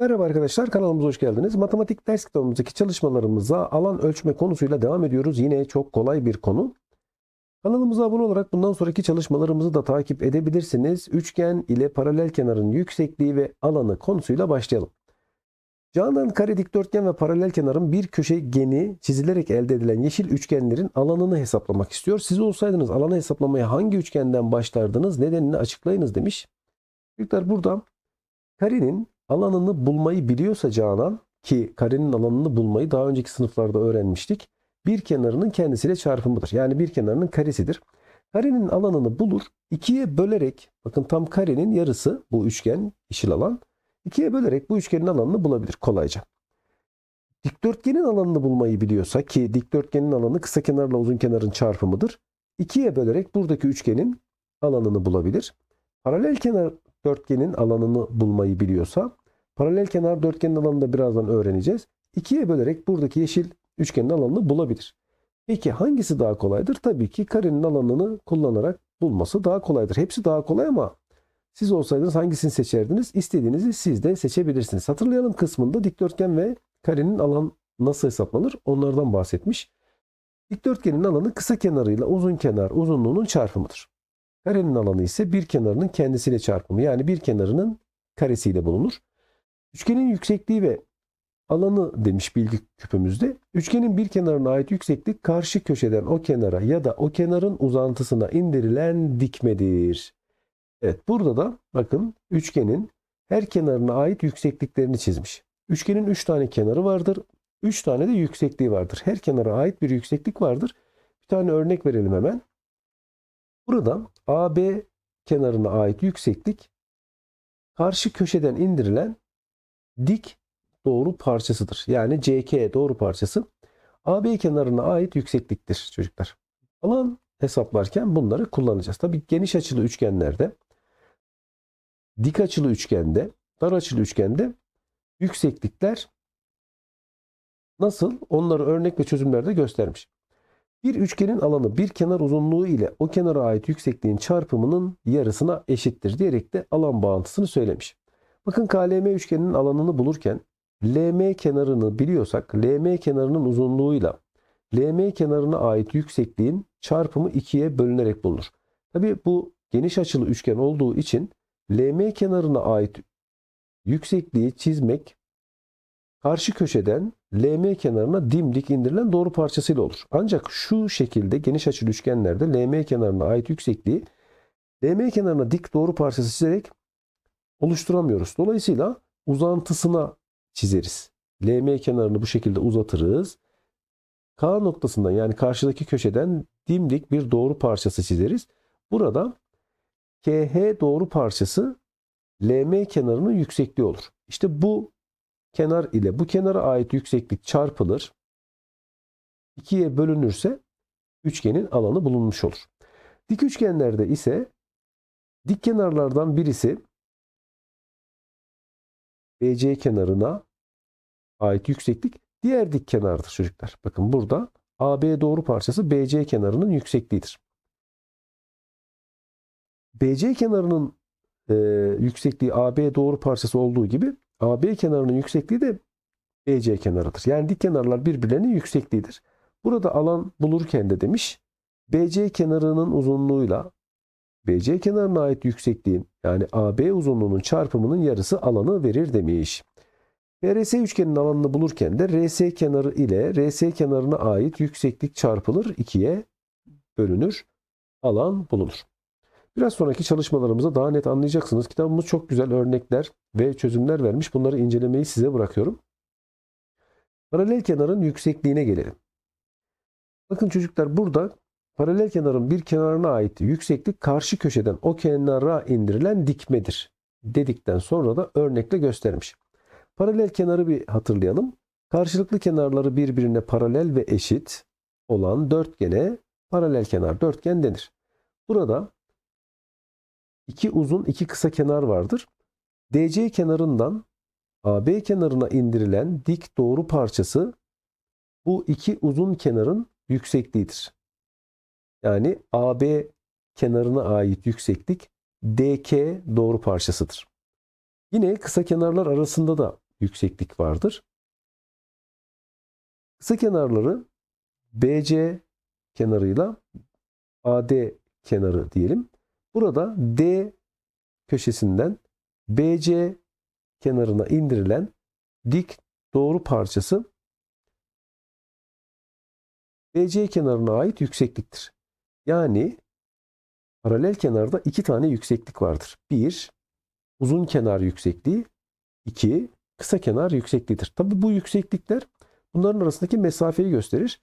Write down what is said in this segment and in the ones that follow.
Merhaba arkadaşlar kanalımıza hoş geldiniz. Matematik ders kitabımızdaki çalışmalarımıza alan ölçme konusuyla devam ediyoruz. Yine çok kolay bir konu. Kanalımıza abone olarak bundan sonraki çalışmalarımızı da takip edebilirsiniz. Üçgen ile paralel kenarın yüksekliği ve alanı konusuyla başlayalım. Canan kare dikdörtgen ve paralel kenarın bir köşegeni çizilerek elde edilen yeşil üçgenlerin alanını hesaplamak istiyor. Siz olsaydınız alanı hesaplamaya hangi üçgenden başlardınız nedenini açıklayınız demiş. Çocuklar burada karenin alanını bulmayı biliyorsa Canan ki karenin alanını bulmayı daha önceki sınıflarda öğrenmiştik. Bir kenarının kendisiyle çarpımıdır. Yani bir kenarının karesidir. Karenin alanını bulur. ikiye bölerek bakın tam karenin yarısı bu üçgen yeşil alan. ikiye bölerek bu üçgenin alanını bulabilir kolayca. Dikdörtgenin alanını bulmayı biliyorsa ki dikdörtgenin alanı kısa kenarla uzun kenarın çarpımıdır. ikiye bölerek buradaki üçgenin alanını bulabilir. Paralel kenar dörtgenin alanını bulmayı biliyorsa paralel kenar dörtgenin alanını da birazdan öğreneceğiz. İkiye bölerek buradaki yeşil üçgenin alanını bulabilir. Peki hangisi daha kolaydır? Tabii ki karenin alanını kullanarak bulması daha kolaydır. Hepsi daha kolay ama siz olsaydınız hangisini seçerdiniz? İstediğinizi siz de seçebilirsiniz. Hatırlayalım kısmında dikdörtgen ve karenin alan nasıl hesaplanır? Onlardan bahsetmiş. Dikdörtgenin alanı kısa kenarıyla uzun kenar uzunluğunun çarpımıdır. Karenin alanı ise bir kenarının kendisiyle çarpımı yani bir kenarının karesiyle bulunur. Üçgenin yüksekliği ve alanı demiş bilgi küpümüzde. Üçgenin bir kenarına ait yükseklik karşı köşeden o kenara ya da o kenarın uzantısına indirilen dikmedir. Evet burada da bakın üçgenin her kenarına ait yüksekliklerini çizmiş. Üçgenin 3 üç tane kenarı vardır. 3 tane de yüksekliği vardır. Her kenara ait bir yükseklik vardır. Bir tane örnek verelim hemen. Burada AB kenarına ait yükseklik karşı köşeden indirilen dik doğru parçasıdır. Yani CK doğru parçası AB kenarına ait yüksekliktir çocuklar. Alan hesaplarken bunları kullanacağız. Tabii geniş açılı üçgenlerde dik açılı üçgende, dar açılı üçgende yükseklikler nasıl? Onları örnek ve çözümlerde göstermiş. Bir üçgenin alanı bir kenar uzunluğu ile o kenara ait yüksekliğin çarpımının yarısına eşittir diyerek de alan bağıntısını söylemiş. Bakın KLM üçgeninin alanını bulurken LM kenarını biliyorsak LM kenarının uzunluğuyla LM kenarına ait yüksekliğin çarpımı 2'ye bölünerek bulunur. Tabi bu geniş açılı üçgen olduğu için LM kenarına ait yüksekliği çizmek karşı köşeden LM kenarına dimdik indirilen doğru parçasıyla olur. Ancak şu şekilde geniş açılı üçgenlerde LM kenarına ait yüksekliği LM kenarına dik doğru parçası çizerek oluşturamıyoruz. Dolayısıyla uzantısına çizeriz. LM kenarını bu şekilde uzatırız. K noktasından yani karşıdaki köşeden dimdik bir doğru parçası çizeriz. Burada KH doğru parçası LM kenarının yüksekliği olur. İşte bu kenar ile bu kenara ait yükseklik çarpılır. 2'ye bölünürse üçgenin alanı bulunmuş olur. Dik üçgenlerde ise dik kenarlardan birisi BC kenarına ait yükseklik diğer dik kenardır çocuklar. Bakın burada AB doğru parçası BC kenarının yüksekliğidir. BC kenarının e, yüksekliği AB doğru parçası olduğu gibi ama AB kenarının yüksekliği de BC kenarıdır. Yani dik kenarlar birbirlerinin yüksekliğidir. Burada alan bulurken de demiş BC kenarının uzunluğuyla BC kenarına ait yüksekliğin yani AB uzunluğunun çarpımının yarısı alanı verir demiş. PRS üçgenin alanını bulurken de RS kenarı ile RS kenarına ait yükseklik çarpılır 2'ye bölünür. Alan bulunur. Biraz sonraki çalışmalarımızda daha net anlayacaksınız. Kitabımız çok güzel örnekler ve çözümler vermiş. Bunları incelemeyi size bırakıyorum. Paralel kenarın yüksekliğine gelelim. Bakın çocuklar burada paralel kenarın bir kenarına ait yükseklik karşı köşeden o kenara indirilen dikmedir dedikten sonra da örnekle göstermiş. Paralel kenarı bir hatırlayalım. Karşılıklı kenarları birbirine paralel ve eşit olan dörtgene paralel kenar dörtgen denir. Burada iki uzun iki kısa kenar vardır. DC kenarından AB kenarına indirilen dik doğru parçası bu iki uzun kenarın yüksekliğidir. Yani AB kenarına ait yükseklik DK doğru parçasıdır. Yine kısa kenarlar arasında da yükseklik vardır. Kısa kenarları BC kenarıyla AD kenarı diyelim. Burada D köşesinden BC kenarına indirilen dik doğru parçası BC kenarına ait yüksekliktir. Yani paralel kenarda iki tane yükseklik vardır. Bir, uzun kenar yüksekliği. iki kısa kenar yüksekliğidir. Tabi bu yükseklikler bunların arasındaki mesafeyi gösterir.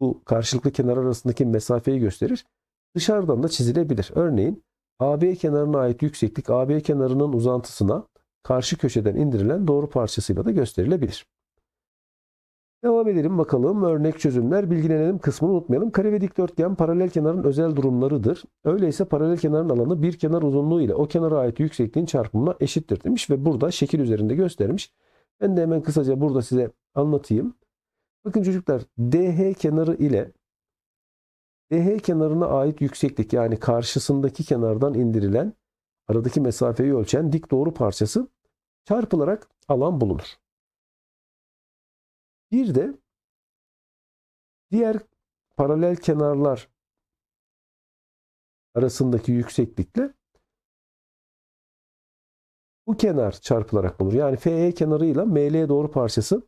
Bu karşılıklı kenar arasındaki mesafeyi gösterir. Dışarıdan da çizilebilir. Örneğin AB kenarına ait yükseklik AB kenarının uzantısına karşı köşeden indirilen doğru parçasıyla da gösterilebilir. Devam edelim bakalım. Örnek çözümler bilgilenelim kısmını unutmayalım. Kare ve dikdörtgen paralel kenarın özel durumlarıdır. Öyleyse paralel kenarın alanı bir kenar uzunluğu ile o kenara ait yüksekliğin çarpımına eşittir demiş ve burada şekil üzerinde göstermiş. Ben de hemen kısaca burada size anlatayım. Bakın çocuklar DH kenarı ile DH kenarına ait yükseklik yani karşısındaki kenardan indirilen aradaki mesafeyi ölçen dik doğru parçası çarpılarak alan bulunur. Bir de diğer paralel kenarlar arasındaki yükseklikle bu kenar çarpılarak bulunur. Yani FE kenarıyla ML doğru parçası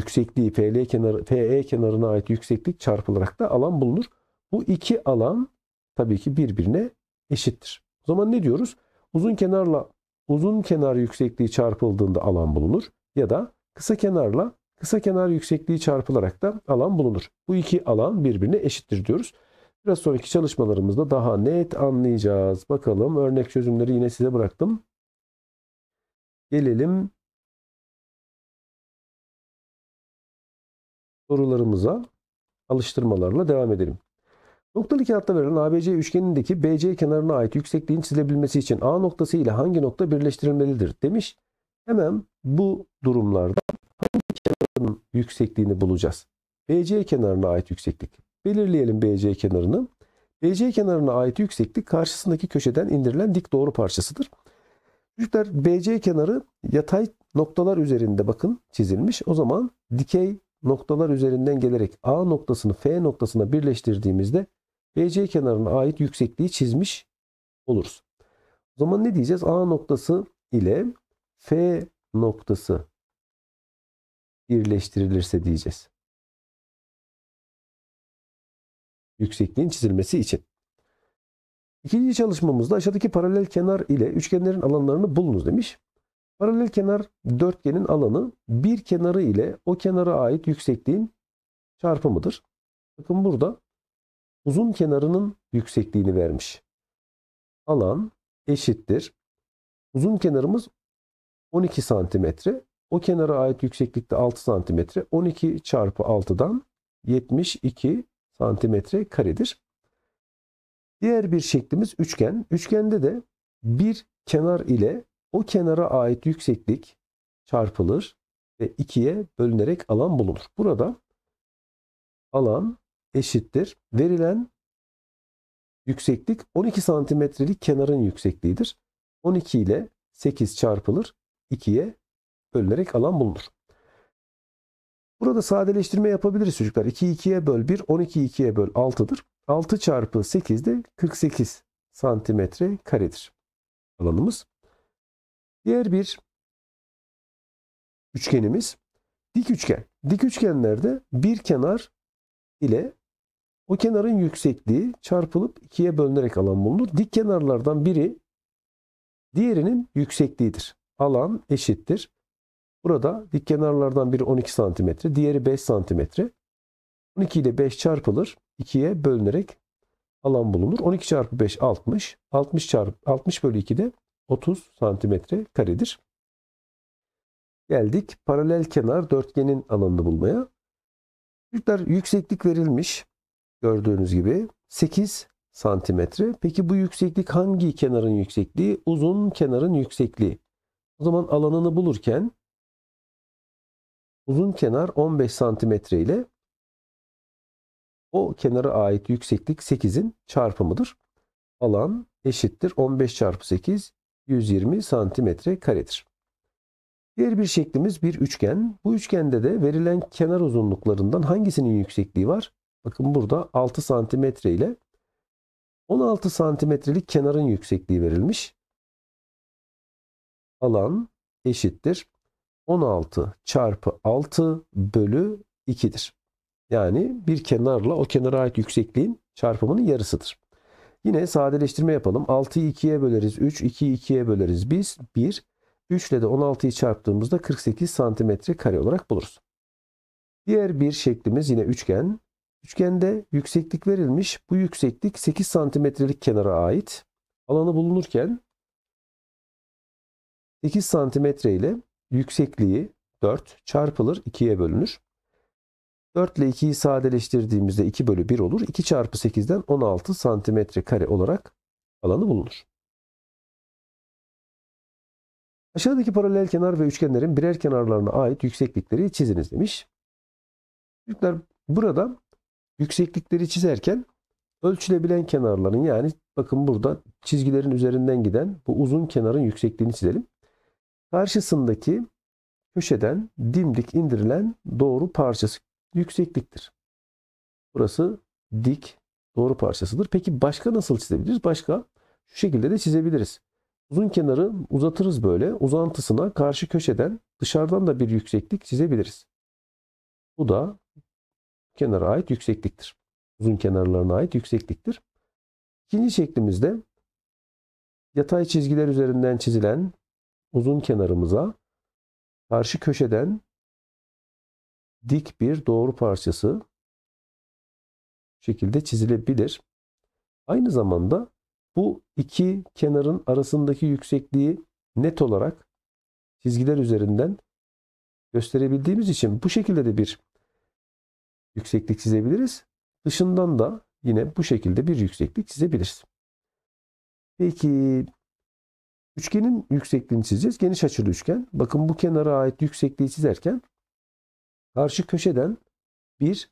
yüksekliği PL kenarı, PE kenarına ait yükseklik çarpılarak da alan bulunur. Bu iki alan tabii ki birbirine eşittir. O zaman ne diyoruz? Uzun kenarla uzun kenar yüksekliği çarpıldığında alan bulunur ya da kısa kenarla kısa kenar yüksekliği çarpılarak da alan bulunur. Bu iki alan birbirine eşittir diyoruz. Biraz sonraki çalışmalarımızda daha net anlayacağız. Bakalım örnek çözümleri yine size bıraktım. Gelelim sorularımıza alıştırmalarla devam edelim. Noktalı kağıtta verilen ABC üçgenindeki BC kenarına ait yüksekliğin çizilebilmesi için A noktası ile hangi nokta birleştirilmelidir demiş. Hemen bu durumlarda hangi kenarın yüksekliğini bulacağız? BC kenarına ait yükseklik. Belirleyelim BC kenarını. BC kenarına ait yükseklik karşısındaki köşeden indirilen dik doğru parçasıdır. Çocuklar BC kenarı yatay noktalar üzerinde bakın çizilmiş. O zaman dikey noktalar üzerinden gelerek A noktasını F noktasına birleştirdiğimizde BC kenarına ait yüksekliği çizmiş oluruz. O zaman ne diyeceğiz? A noktası ile F noktası birleştirilirse diyeceğiz. Yüksekliğin çizilmesi için. İkinci çalışmamızda aşağıdaki paralel kenar ile üçgenlerin alanlarını bulunuz demiş. Paralel kenar dörtgenin alanı bir kenarı ile o kenara ait yüksekliğin çarpımıdır. Bakın burada uzun kenarının yüksekliğini vermiş. Alan eşittir. Uzun kenarımız 12 santimetre. O kenara ait yükseklikte 6 santimetre. 12 çarpı 6'dan 72 santimetre karedir. Diğer bir şeklimiz üçgen. Üçgende de bir kenar ile o kenara ait yükseklik çarpılır ve 2'ye bölünerek alan bulunur. Burada alan eşittir. Verilen yükseklik 12 santimetrelik kenarın yüksekliğidir. 12 ile 8 çarpılır. 2'ye bölünerek alan bulunur. Burada sadeleştirme yapabiliriz çocuklar. 2 2'ye böl 1, 12 2'ye böl 6'dır. 6 çarpı 8 de 48 santimetre karedir alanımız. Diğer bir üçgenimiz dik üçgen. Dik üçgenlerde bir kenar ile o kenarın yüksekliği çarpılıp ikiye bölünerek alan bulunur. Dik kenarlardan biri diğerinin yüksekliğidir. Alan eşittir. Burada dik kenarlardan biri 12 santimetre, diğeri 5 santimetre. 12 ile 5 çarpılır. 2'ye bölünerek alan bulunur. 12 çarpı 5 60. 60 çarpı 60 bölü 2 de 30 santimetre karedir. Geldik paralel kenar dörtgenin alanını bulmaya. Çocuklar yükseklik verilmiş. Gördüğünüz gibi 8 santimetre. Peki bu yükseklik hangi kenarın yüksekliği? Uzun kenarın yüksekliği. O zaman alanını bulurken uzun kenar 15 santimetre ile o kenara ait yükseklik 8'in çarpımıdır. Alan eşittir 15 çarpı 8 120 santimetre karedir. Diğer bir şeklimiz bir üçgen. Bu üçgende de verilen kenar uzunluklarından hangisinin yüksekliği var? Bakın burada 6 santimetre ile 16 santimetrelik kenarın yüksekliği verilmiş. Alan eşittir 16 çarpı 6 bölü 2'dir. Yani bir kenarla o kenara ait yüksekliğin çarpımının yarısıdır. Yine sadeleştirme yapalım. 6'yı 2'ye böleriz 3, 2'yi 2'ye böleriz biz 1. 3 ile de 16'yı çarptığımızda 48 santimetre kare olarak buluruz. Diğer bir şeklimiz yine üçgen. Üçgende yükseklik verilmiş. Bu yükseklik 8 santimetrelik kenara ait. Alanı bulunurken 8 santimetre ile yüksekliği 4 çarpılır 2'ye bölünür. 4 ile 2'yi sadeleştirdiğimizde 2 bölü 1 olur. 2 çarpı 8'den 16 santimetre kare olarak alanı bulunur. Aşağıdaki paralel kenar ve üçgenlerin birer kenarlarına ait yükseklikleri çiziniz demiş. Çocuklar burada yükseklikleri çizerken ölçülebilen kenarların yani bakın burada çizgilerin üzerinden giden bu uzun kenarın yüksekliğini çizelim. Karşısındaki köşeden dimdik indirilen doğru parçası yüksekliktir. Burası dik doğru parçasıdır. Peki başka nasıl çizebiliriz? Başka şu şekilde de çizebiliriz. Uzun kenarı uzatırız böyle. Uzantısına karşı köşeden dışarıdan da bir yükseklik çizebiliriz. Bu da kenara ait yüksekliktir. Uzun kenarlarına ait yüksekliktir. İkinci şeklimizde yatay çizgiler üzerinden çizilen uzun kenarımıza karşı köşeden dik bir doğru parçası şekilde çizilebilir. Aynı zamanda bu iki kenarın arasındaki yüksekliği net olarak çizgiler üzerinden gösterebildiğimiz için bu şekilde de bir yükseklik çizebiliriz. Dışından da yine bu şekilde bir yükseklik çizebiliriz. Peki üçgenin yüksekliğini çizeceğiz. Geniş açılı üçgen. Bakın bu kenara ait yüksekliği çizerken karşı köşeden bir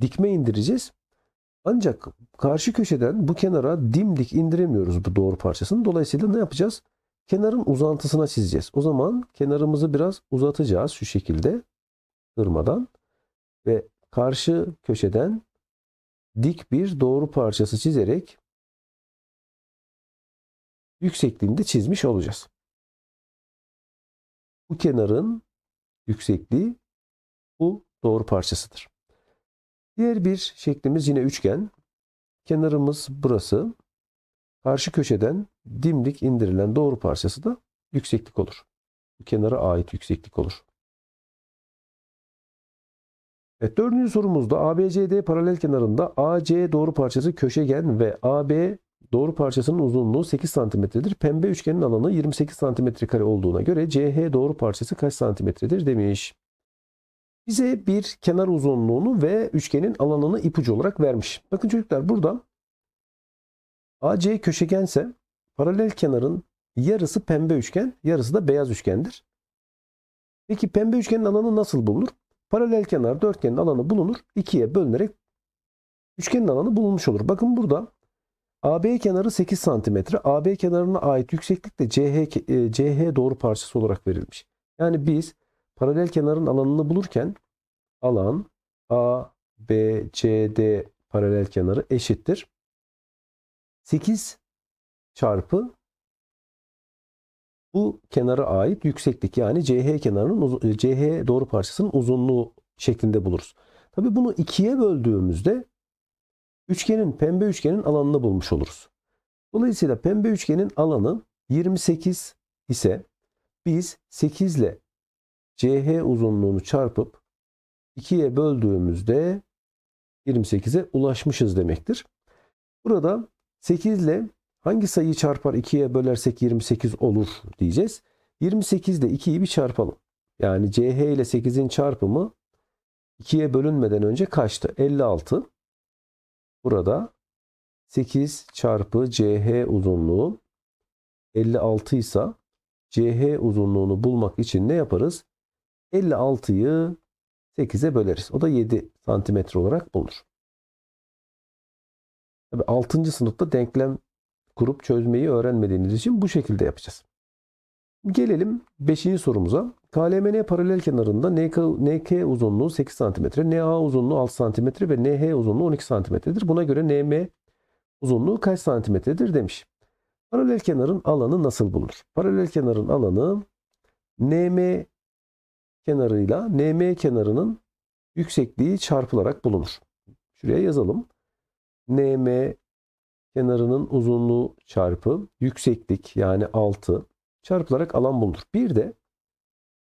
dikme indireceğiz. Ancak karşı köşeden bu kenara dimdik indiremiyoruz bu doğru parçasını. Dolayısıyla ne yapacağız? Kenarın uzantısına çizeceğiz. O zaman kenarımızı biraz uzatacağız şu şekilde kırmadan ve karşı köşeden dik bir doğru parçası çizerek yüksekliğini de çizmiş olacağız. Bu kenarın yüksekliği bu doğru parçasıdır. Diğer bir şeklimiz yine üçgen. Kenarımız burası. Karşı köşeden dimdik indirilen doğru parçası da yükseklik olur. Bu kenara ait yükseklik olur. Evet, dördüncü sorumuzda ABCD paralel kenarında AC doğru parçası köşegen ve AB Doğru parçasının uzunluğu 8 santimetredir. Pembe üçgenin alanı 28 santimetre kare olduğuna göre CH doğru parçası kaç santimetredir demiş. Bize bir kenar uzunluğunu ve üçgenin alanını ipucu olarak vermiş. Bakın çocuklar burada AC köşegense paralel kenarın yarısı pembe üçgen, yarısı da beyaz üçgendir. Peki pembe üçgenin alanı nasıl bulunur? Paralel kenar dörtgenin alanı bulunur. 2'ye bölünerek üçgenin alanı bulunmuş olur. Bakın burada AB kenarı 8 cm. AB kenarına ait yükseklik de CH, e, CH doğru parçası olarak verilmiş. Yani biz paralel kenarın alanını bulurken alan ABCD paralel kenarı eşittir. 8 çarpı bu kenara ait yükseklik yani CH kenarının CH doğru parçasının uzunluğu şeklinde buluruz. Tabi bunu ikiye böldüğümüzde Üçgenin pembe üçgenin alanını bulmuş oluruz. Dolayısıyla pembe üçgenin alanı 28 ise biz 8 ile CH uzunluğunu çarpıp 2'ye böldüğümüzde 28'e ulaşmışız demektir. Burada 8 ile hangi sayıyı çarpar 2'ye bölersek 28 olur diyeceğiz. 28 ile 2'yi bir çarpalım. Yani CH ile 8'in çarpımı 2'ye bölünmeden önce kaçtı? 56. Burada 8 çarpı CH uzunluğu 56 ise CH uzunluğunu bulmak için ne yaparız? 56'yı 8'e böleriz. O da 7 santimetre olarak bulunur. Tabii 6. sınıfta denklem kurup çözmeyi öğrenmediğiniz için bu şekilde yapacağız. Gelelim 5. sorumuza. KLMN paralel kenarında NK, NK uzunluğu 8 cm, NA uzunluğu 6 cm ve NH uzunluğu 12 cm'dir. Buna göre NM uzunluğu kaç santimetredir demiş. Paralel kenarın alanı nasıl bulunur? Paralel kenarın alanı NM kenarıyla NM kenarının yüksekliği çarpılarak bulunur. Şuraya yazalım. NM kenarının uzunluğu çarpı yükseklik yani 6 çarpılarak alan bulunur. Bir de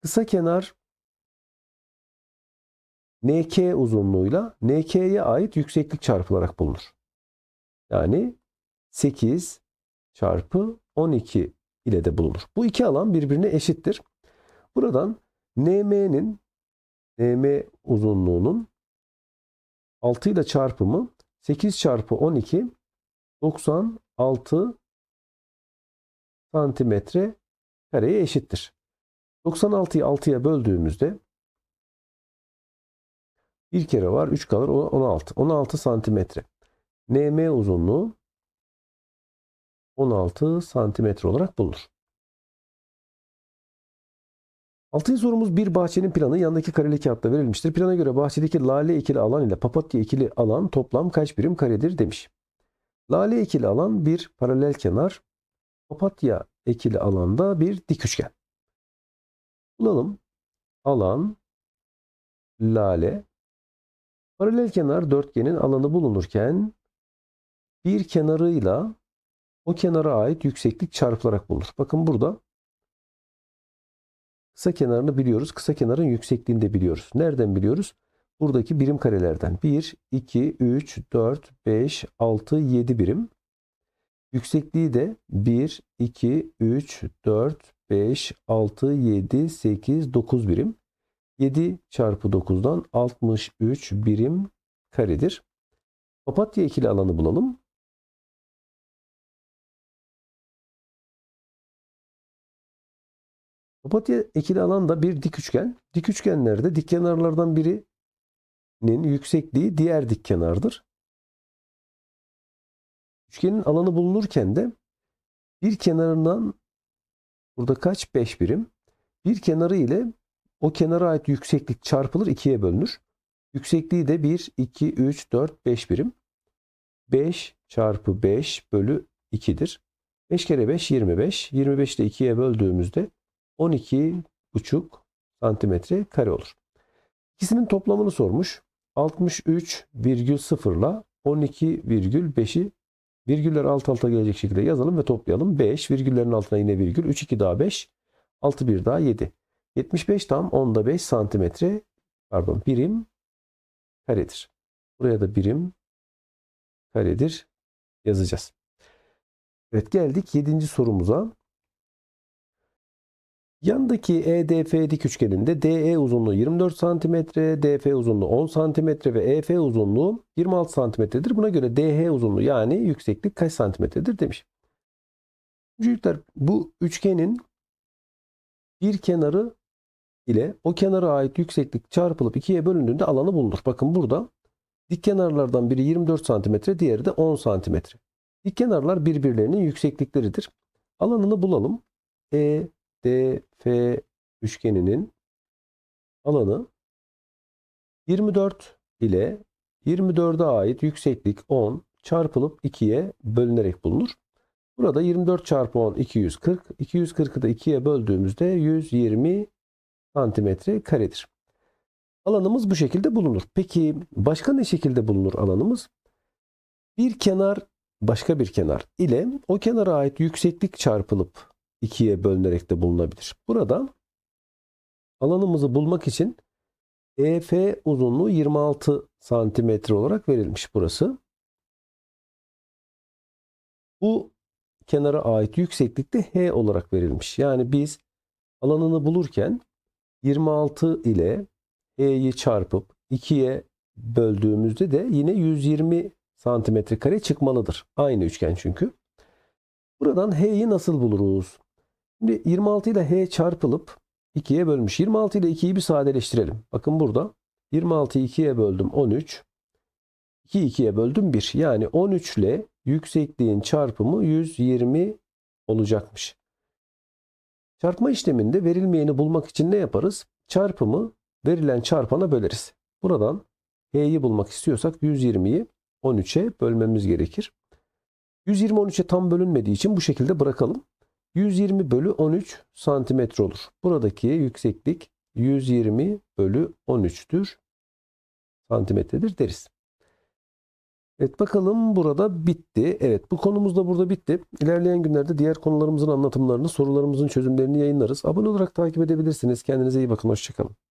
Kısa kenar NK uzunluğuyla NK'ye ait yükseklik çarpılarak bulunur. Yani 8 çarpı 12 ile de bulunur. Bu iki alan birbirine eşittir. Buradan NM'nin NM uzunluğunun 6 ile çarpımı 8 çarpı 12 96 santimetre kareye eşittir. 96'yı 6'ya böldüğümüzde bir kere var 3 kalır 16. 16 santimetre. NM uzunluğu 16 santimetre olarak bulunur. 6. sorumuz bir bahçenin planı yandaki kareli kağıtta verilmiştir. Plana göre bahçedeki lale ekili alan ile papatya ekili alan toplam kaç birim karedir demiş. Lale ekili alan bir paralel kenar, papatya ekili alanda bir dik üçgen bulalım. Alan lale paralel kenar dörtgenin alanı bulunurken bir kenarıyla o kenara ait yükseklik çarpılarak bulunur. Bakın burada kısa kenarını biliyoruz. Kısa kenarın yüksekliğini de biliyoruz. Nereden biliyoruz? Buradaki birim karelerden. 1, 2, 3, 4, 5, 6, 7 birim. Yüksekliği de 1, 2, 3, 4, 5, 6, 7, 8, 9 birim. 7 çarpı 9'dan 63 birim karedir. Papatya ekili alanı bulalım. Papatya ekili alan da bir dik üçgen. Dik üçgenlerde dik kenarlardan birinin yüksekliği diğer dik kenardır. Üçgenin alanı bulunurken de bir kenarından Burada kaç? 5 birim. Bir kenarı ile o kenara ait yükseklik çarpılır ikiye bölünür. Yüksekliği de 1, 2, 3, 4, 5 birim. 5 çarpı 5 bölü 2'dir. 5 kere 5 25. 25 ile 2'ye böldüğümüzde 12,5 santimetre kare olur. İkisinin toplamını sormuş. 63,0 ile 12,5'i Virgüller alt alta gelecek şekilde yazalım ve toplayalım. 5 virgüllerin altına yine virgül. 3 2 daha 5. 6 1 daha 7. 75 tam 10'da 5 santimetre pardon birim karedir. Buraya da birim karedir yazacağız. Evet geldik 7. sorumuza. Yandaki EDF dik üçgeninde DE uzunluğu 24 cm, DF uzunluğu 10 cm ve EF uzunluğu 26 cm'dir. Buna göre DH uzunluğu yani yükseklik kaç cm'dir demiş. Çocuklar bu üçgenin bir kenarı ile o kenara ait yükseklik çarpılıp ikiye bölündüğünde alanı bulunur. Bakın burada dik kenarlardan biri 24 cm, diğeri de 10 cm. Dik kenarlar birbirlerinin yükseklikleridir. Alanını bulalım. E, DF üçgeninin alanı 24 ile 24'e ait yükseklik 10 çarpılıp 2'ye bölünerek bulunur. Burada 24 çarpı 10 240. 240'ı da 2'ye böldüğümüzde 120 santimetre karedir. Alanımız bu şekilde bulunur. Peki başka ne şekilde bulunur alanımız? Bir kenar başka bir kenar ile o kenara ait yükseklik çarpılıp ikiye bölünerek de bulunabilir. Buradan alanımızı bulmak için EF uzunluğu 26 santimetre olarak verilmiş burası. Bu kenara ait yükseklikte H olarak verilmiş. Yani biz alanını bulurken 26 ile H'yi çarpıp 2'ye böldüğümüzde de yine 120 santimetre kare çıkmalıdır. Aynı üçgen çünkü. Buradan H'yi nasıl buluruz? Şimdi 26 ile h çarpılıp 2'ye bölmüş. 26 ile 2'yi bir sadeleştirelim. Bakın burada 26'yı 2'ye böldüm 13. 2 2'ye böldüm 1. Yani 13 ile yüksekliğin çarpımı 120 olacakmış. Çarpma işleminde verilmeyeni bulmak için ne yaparız? Çarpımı verilen çarpana böleriz. Buradan h'yi bulmak istiyorsak 120'yi 13'e bölmemiz gerekir. 120 13'e tam bölünmediği için bu şekilde bırakalım. 120 bölü 13 santimetre olur. Buradaki yükseklik 120 bölü 13'tür. Santimetredir deriz. Evet bakalım burada bitti. Evet bu konumuz da burada bitti. İlerleyen günlerde diğer konularımızın anlatımlarını, sorularımızın çözümlerini yayınlarız. Abone olarak takip edebilirsiniz. Kendinize iyi bakın. Hoşçakalın.